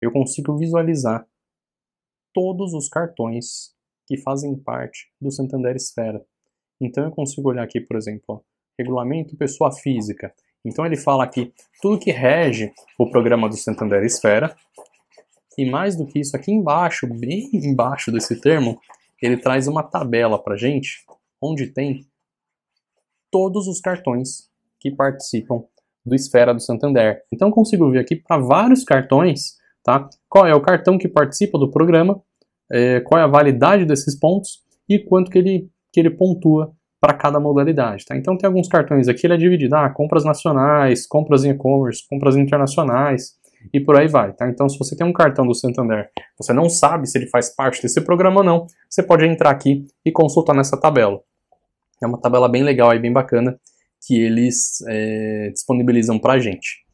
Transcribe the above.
eu consigo visualizar todos os cartões que fazem parte do Santander Esfera. Então eu consigo olhar aqui, por exemplo, ó, regulamento pessoa física. Então ele fala aqui tudo que rege o programa do Santander Esfera. E mais do que isso, aqui embaixo, bem embaixo desse termo, ele traz uma tabela para gente onde tem todos os cartões que participam do Esfera do Santander. Então consigo ver aqui para vários cartões Tá? Qual é o cartão que participa do programa, é, qual é a validade desses pontos e quanto que ele, que ele pontua para cada modalidade. Tá? Então tem alguns cartões aqui, ele é dividido, ah, compras nacionais, compras em e-commerce, compras internacionais e por aí vai. Tá? Então se você tem um cartão do Santander, você não sabe se ele faz parte desse programa ou não, você pode entrar aqui e consultar nessa tabela. É uma tabela bem legal e bem bacana que eles é, disponibilizam para a gente.